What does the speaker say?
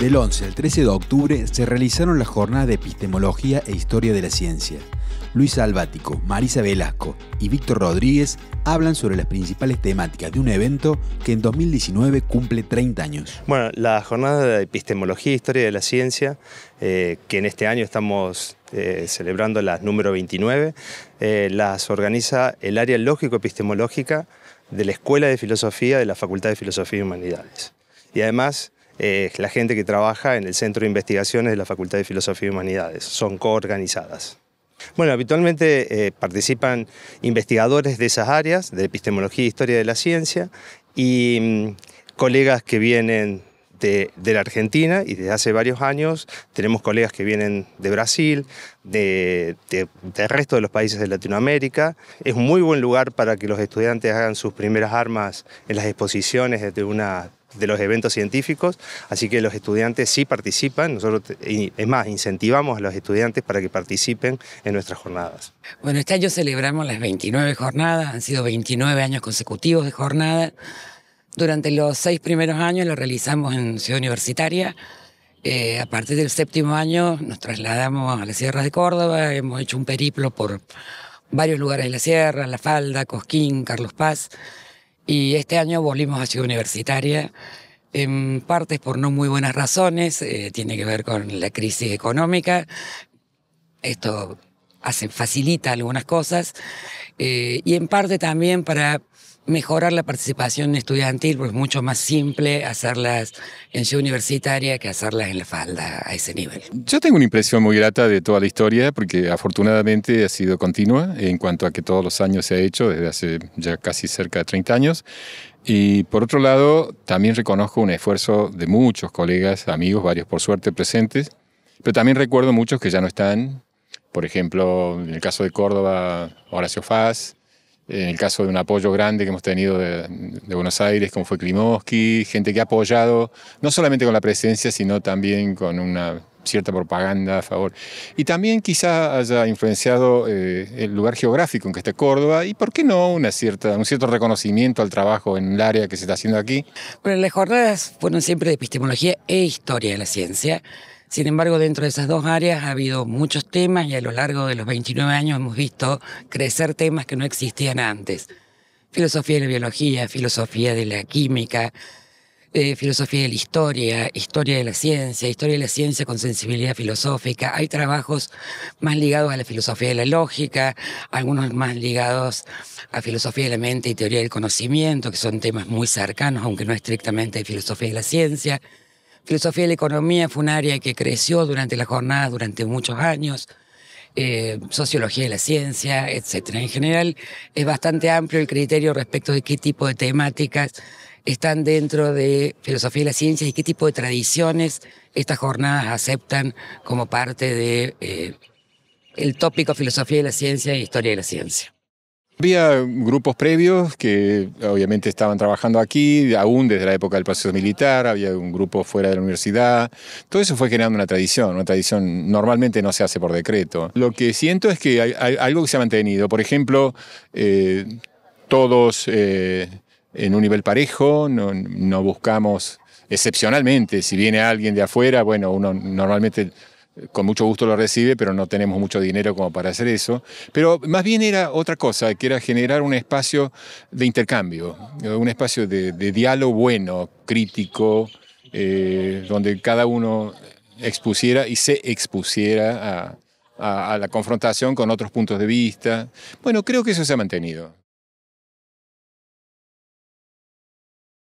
Del 11 al 13 de octubre se realizaron las jornadas de epistemología e historia de la ciencia. Luis Albático, Marisa Velasco y Víctor Rodríguez hablan sobre las principales temáticas de un evento que en 2019 cumple 30 años. Bueno, la jornada de epistemología e historia de la ciencia, eh, que en este año estamos eh, celebrando la número 29, eh, las organiza el área lógico-epistemológica de la Escuela de Filosofía de la Facultad de Filosofía y Humanidades. Y además eh, la gente que trabaja en el Centro de Investigaciones de la Facultad de Filosofía y Humanidades. Son coorganizadas. Bueno, habitualmente eh, participan investigadores de esas áreas, de epistemología e historia de la ciencia, y mm, colegas que vienen de, la Argentina y desde hace varios años tenemos colegas que vienen de Brasil, del de, resto de los países de Latinoamérica. Es un muy buen lugar para que los estudiantes hagan sus primeras armas en las exposiciones desde una de los eventos científicos, así que los estudiantes sí participan, nosotros es más, incentivamos a los estudiantes para que participen en nuestras jornadas. Bueno, este año celebramos las 29 jornadas, han sido 29 años consecutivos de jornada. Durante los seis primeros años lo realizamos en Ciudad Universitaria. Eh, a partir del séptimo año nos trasladamos a la Sierra de Córdoba, hemos hecho un periplo por varios lugares de la sierra, La Falda, Cosquín, Carlos Paz. Y este año volvimos a Ciudad Universitaria, en partes por no muy buenas razones, eh, tiene que ver con la crisis económica. Esto facilita algunas cosas eh, y en parte también para mejorar la participación estudiantil, pues es mucho más simple hacerlas en ciudad universitaria que hacerlas en la falda a ese nivel. Yo tengo una impresión muy grata de toda la historia, porque afortunadamente ha sido continua en cuanto a que todos los años se ha hecho, desde hace ya casi cerca de 30 años. Y por otro lado, también reconozco un esfuerzo de muchos colegas, amigos, varios por suerte presentes, pero también recuerdo muchos que ya no están. Por ejemplo, en el caso de Córdoba, Horacio Faz, en el caso de un apoyo grande que hemos tenido de, Buenos Aires, como fue Klimoski, gente que ha apoyado, no solamente con la presencia, sino también con una cierta propaganda a favor. Y también quizá haya influenciado eh, el lugar geográfico en que está Córdoba y, ¿por qué no?, una cierta, un cierto reconocimiento al trabajo en el área que se está haciendo aquí. Bueno, las jornadas fueron siempre de epistemología e historia de la ciencia. Sin embargo, dentro de esas dos áreas ha habido muchos temas y a lo largo de los 29 años hemos visto crecer temas que no existían antes. Filosofía de la biología, filosofía de la química, eh, filosofía de la historia, historia de la ciencia, historia de la ciencia con sensibilidad filosófica. Hay trabajos más ligados a la filosofía de la lógica, algunos más ligados a filosofía de la mente y teoría del conocimiento, que son temas muy cercanos, aunque no estrictamente de filosofía de la ciencia. Filosofía de la economía fue un área que creció durante la jornada, durante muchos años. Eh, sociología de la ciencia, etc. En general es bastante amplio el criterio respecto de qué tipo de temáticas están dentro de filosofía de la ciencia y qué tipo de tradiciones estas jornadas aceptan como parte de eh, el tópico filosofía de la ciencia e historia de la ciencia. Había grupos previos que obviamente estaban trabajando aquí, aún desde la época del proceso militar, había un grupo fuera de la universidad. Todo eso fue generando una tradición, una tradición normalmente no se hace por decreto. Lo que siento es que hay, algo que se ha mantenido. Por ejemplo, eh, todos eh, en un nivel parejo, no, no buscamos excepcionalmente, si viene alguien de afuera, bueno, uno normalmente con mucho gusto lo recibe, pero no tenemos mucho dinero como para hacer eso. Pero más bien era otra cosa, que era generar un espacio de intercambio, un espacio de, diálogo bueno, crítico, eh, donde cada uno expusiera y se expusiera a la confrontación con otros puntos de vista. Bueno, creo que eso se ha mantenido.